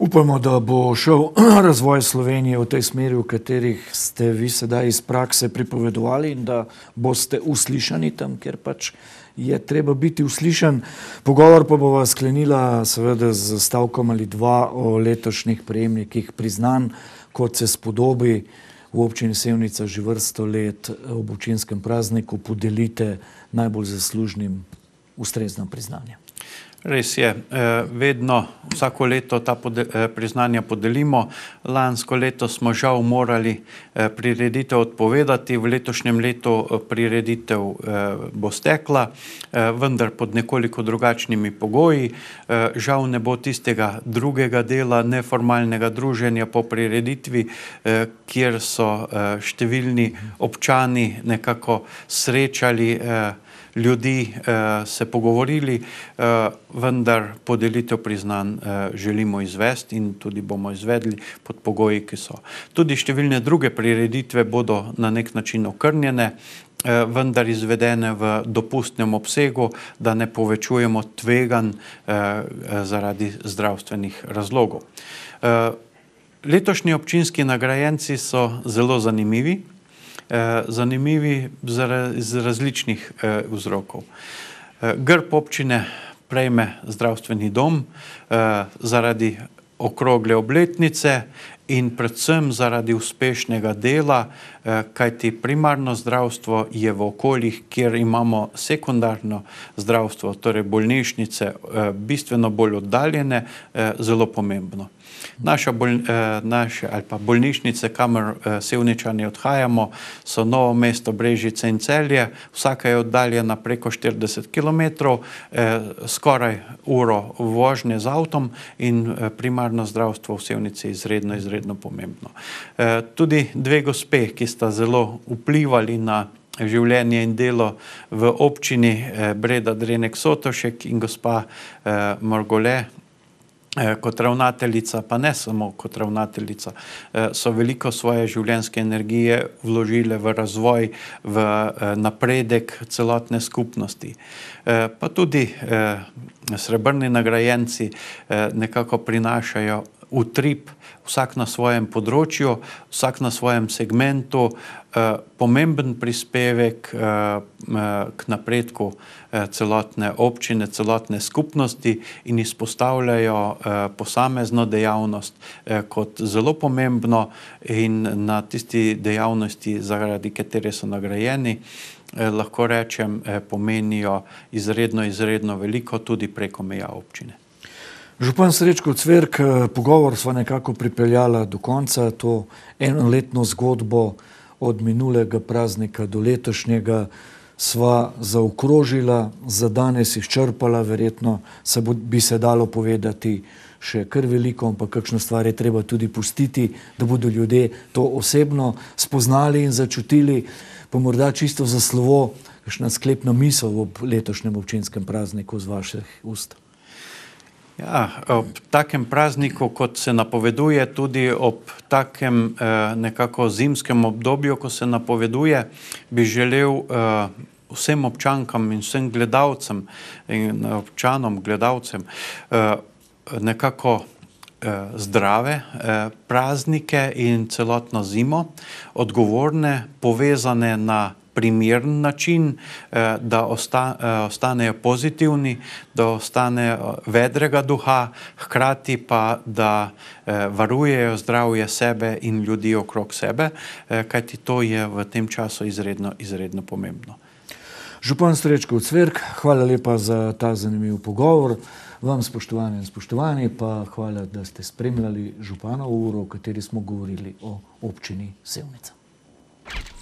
Upamo, da bo šel <clears throat> razvoj Slovenije v tej smeri, v katerih ste vi sedaj iz prakse pripovedovali in da boste uslišani tam, kjer pač je treba biti uslišan. Pogovor pa bova sklenila seveda z stavkom ali dva o letošnjih prejemnikih priznan, kot se spodobi v občini Sevnica že vrsto let ob občinskem prazniku podelite najbolj zaslužnim ustrezno priznanje. Res je, eh, vedno vsako leto ta eh, priznanja podelimo. Lansko leto smo žal morali eh, prireditev odpovedati, v letošnjem letu prireditev bo stekla, vendar pod nekoliko drugačnimi pogoji. Žal ne bo tistega drugega dela neformalnega druženja po prireditvi, kjer so številni občani nekako srečali vsega, ljudi eh, se pogovorili, eh, vendar podelitev priznanj eh, želimo izvesti in tudi bomo izvedli pod pogoji, ki so. Tudi številne druge prireditve bodo na nek način okrnjene, eh, vendar izvedene v dopustnem obsegu, da ne povečujemo tvegan eh, eh, zaradi zdravstvenih razlogov. Eh, letošnji občinski nagrajenci so zelo zanimivi. Eh, zanimivi iz različnih eh, vzrokov. Eh, grb občine prejme zdravstveni dom zaradi okrogle obletnice in predvsem zaradi uspešnega dela, kajti primarno zdravstvo je v okoljih, kjer imamo sekundarno zdravstvo, torej bolnišnice, bistveno bolj oddaljene, zelo pomembno. Naša, bol, eh, naša ali pa bolnišnice, kamor eh, sevničani odhajamo, so novo mesto Brežice in celje. Vsaka je oddaljena preko 40 km, eh, skoraj uro vožnje z avtom in eh, primarno zdravstvo v sevnici je izredno, izredno pomembno. Eh, tudi dve gospe, ki sta zelo vplivali na. Življenje in delo v občini eh, Breda, Drenek Sotošek in gospa eh, Morgole, Eh, kot ravnateljica, pa ne samo kot ravnateljica, eh, so veliko svoje življenjske energije vložile v razvoj, v eh, napredek celotne skupnosti. Pa tudi srebrni nagrajenci nekako prinašajo utrip vsak na svojem področju, vsak na svojem segmentu, eh, pomemben prispevek eh, eh, k napredku eh, celotne občine, celotne skupnosti in izpostavljajo eh, posamezno dejavnost eh, kot zelo pomembno in na tisti dejavnosti, zaradi katere so nagrajeni. Eh, lahko rečem, eh, pomenijo izredno, izredno veliko tudi preko meja občine. Župan Srečko Cverk, eh, pogovor smo nekako pripeljali do konca, to enoletno zgodbo od minulega praznika do letošnjega sva zaokrožila, za danes izčrpala, verjetno se bo, bi se dalo povedati še kar veliko, ampak kakšno stvar je treba tudi pustiti, da bodo ljudje to osebno spoznali in začutili, pa morda čisto za slovo, kakšna sklepna misel v letošnjem občinskem prazniku z vaših ustav. Ja, ob takem prazniku, kot se napoveduje, tudi ob takem eh, nekako zimskem obdobju, ko se napoveduje, bi želel eh, vsem občankam in vsem gledalcem in občanom, gledalcem eh, nekako eh, zdrave eh, praznike in celotno zimo, odgovorne, povezane na primern način, eh, da osta, eh, ostanejo pozitivni, da ostanejo eh, vedrega duha, hkrati pa da varujejo zdravje sebe in ljudi okrog sebe, kajti to je v tem času izredno, izredno pomembno. Župan Srečko Cverk, hvala lepa za ta zanimiv pogovor. Vam spoštovani in spoštovani pa hvala, da ste spremljali župana uro, o kateri smo govorili o občini Sevnica. Thank you.